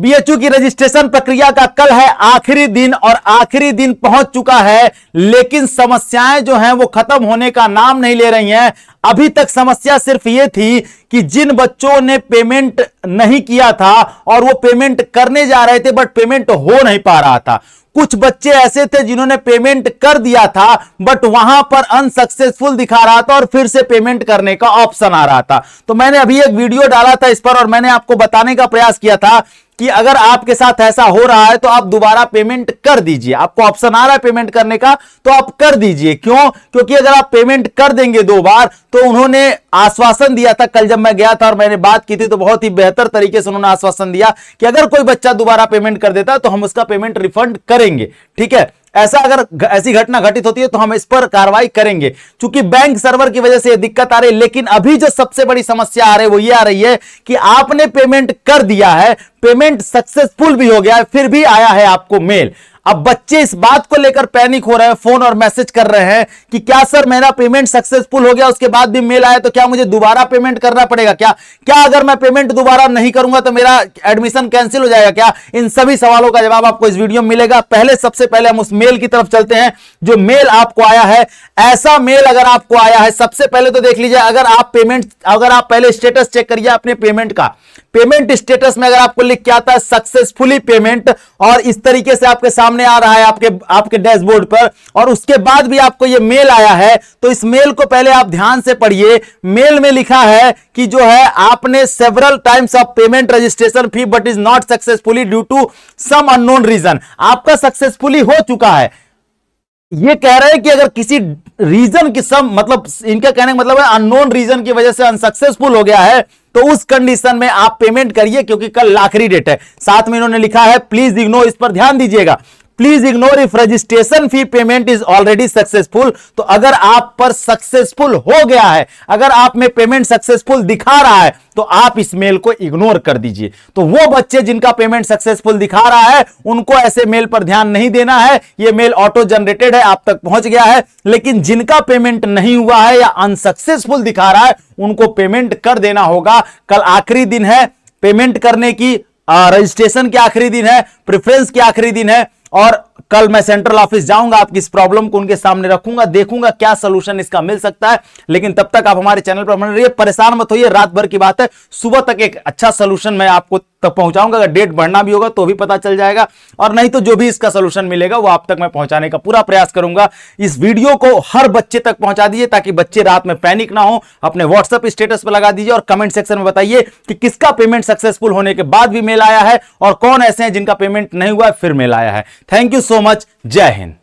BHU की registration प्रक्रिया का कल है आखिरी दिन और आखिरी दिन पहुंच चुका है लेकिन समस्याएं जो हैं वो खत्म होने का नाम नहीं ले रही हैं अभी तक समस्या सिर्फ ये थी कि जिन बच्चों ने पेमेंट नहीं किया था और वो पेमेंट करने जा रहे थे बट पेमेंट हो नहीं पा रहा था कुछ बच्चे ऐसे थे जिन्होंने पेमेंट कर दिया था बट वहां पर अनसक्सेसफुल दिखा रहा था और फिर से पेमेंट करने का ऑप्शन आ रहा था तो मैंने अभी एक वीडियो डाला था इस पर और मैंने आपको बताने का प्रयास किया था कि अगर आपके साथ ऐसा हो रहा है तो आप दोबारा पेमेंट कर दीजिए आपको ऑप्शन आ रहा है पेमेंट करने का तो आप कर दीजिए क्यों क्योंकि अगर आप पेमेंट कर देंगे दो बार तो उन्होंने आश्वासन दिया था कल जब मैं गया था और मैंने बात की थी तो बहुत ही बेहतर तरीके से उन्होंने आश्वासन दिया कि अगर कोई बच्चा दोबारा पेमेंट कर देता है तो हम उसका पेमेंट रिफंड करेंगे ठीक है ऐसा अगर ऐसी घटना घटित होती है तो हम इस पर कार्रवाई करेंगे क्योंकि बैंक सर्वर की वजह से यह दिक्कत आ रही है लेकिन अभी जो सबसे बड़ी समस्या आ रही है वो ये आ रही है कि आपने पेमेंट कर दिया है पेमेंट सक्सेसफुल भी हो गया है फिर भी आया है आपको मेल अब बच्चे इस बात को लेकर पैनिक हो रहे हैं फोन और मैसेज कर रहे हैं कि क्या सर मेरा पेमेंट सक्सेसफुल हो गया उसके बाद भी मेल आया तो क्या मुझे दोबारा पेमेंट करना पड़ेगा क्या क्या अगर मैं पेमेंट दोबारा नहीं करूंगा तो मेरा एडमिशन कैंसिल हो जाएगा क्या इन सभी सवालों का जवाब आपको इस वीडियो में मिलेगा पहले सबसे पहले हम उस मेल की तरफ चलते हैं जो मेल आपको आया है ऐसा मेल अगर आपको आया है सबसे पहले तो देख लीजिए अगर आप पेमेंट अगर आप पहले स्टेटस चेक करिए अपने पेमेंट का पेमेंट स्टेटस में अगर आपको लिख के आता है सक्सेसफुली पेमेंट और इस तरीके से आपके सामने सामने आ रहा है आपके आपके डैशबोर्ड पर और उसके बाद भी आपको ये मेल आया है तो इस मेल को पहले आप ध्यान से पढ़िए मेल में लिखा है कि जो है आपने several times of payment registration fee but is not successfully due to some unknown reason आपका सक्सेसफुली हो चुका है ये कह रहे हैं कि अगर किसी रीजन की सब मतलब इनका कहने का मतलब है अननोन रीजन की वजह से अनसक्सेसफुल हो गया है तो उस कंडीशन में आप पेमेंट करिए क्योंकि कल आखिरी डेट है साथ में इन्होंने लिखा है प्लीज इग्नोर इस पर ध्यान दीजिएगा please ignore if registration fee payment is already successful तो अगर आप पर सक्सेसफुल हो गया है अगर आप में पेमेंट सक्सेसफुल दिखा रहा है तो आप इस मेल को इग्नोर कर दीजिए तो वो बच्चे जिनका पेमेंट सक्सेसफुल दिखा रहा है उनको ऐसे मेल पर ध्यान नहीं देना है ये मेल ऑटो जनरेटेड है आप तक पहुंच गया है लेकिन जिनका पेमेंट नहीं हुआ है या अनसक्सेसफुल दिखा रहा है उनको पेमेंट कर देना होगा कल आखिरी दिन है पेमेंट करने की रजिस्ट्रेशन के आखिरी दिन है प्रिफरेंस के आखिरी दिन है और कल मैं सेंट्रल ऑफिस जाऊंगा आपकी इस प्रॉब्लम को उनके सामने रखूंगा देखूंगा क्या सोल्यूशन इसका मिल सकता है लेकिन तब तक आप हमारे चैनल पर बने रहिए परेशान मत होइए रात भर की बात है सुबह तक एक अच्छा सोल्यूशन मैं आपको तक पहुंचाऊंगा अगर डेट बढ़ना भी होगा तो भी पता चल जाएगा और नहीं तो जो भी इसका सोल्यूशन मिलेगा वो आप तक मैं पहुंचाने का पूरा प्रयास करूंगा इस वीडियो को हर बच्चे तक पहुंचा दीजिए ताकि बच्चे रात में पैनिक ना हो अपने व्हाट्सअप स्टेटस पर लगा दीजिए और कमेंट सेक्शन में बताइए कि किसका पेमेंट सक्सेसफुल होने के बाद भी मेल आया है और कौन ऐसे हैं जिनका पेमेंट नहीं हुआ है फिर मेल आया है थैंक यू सो मच जय हिंद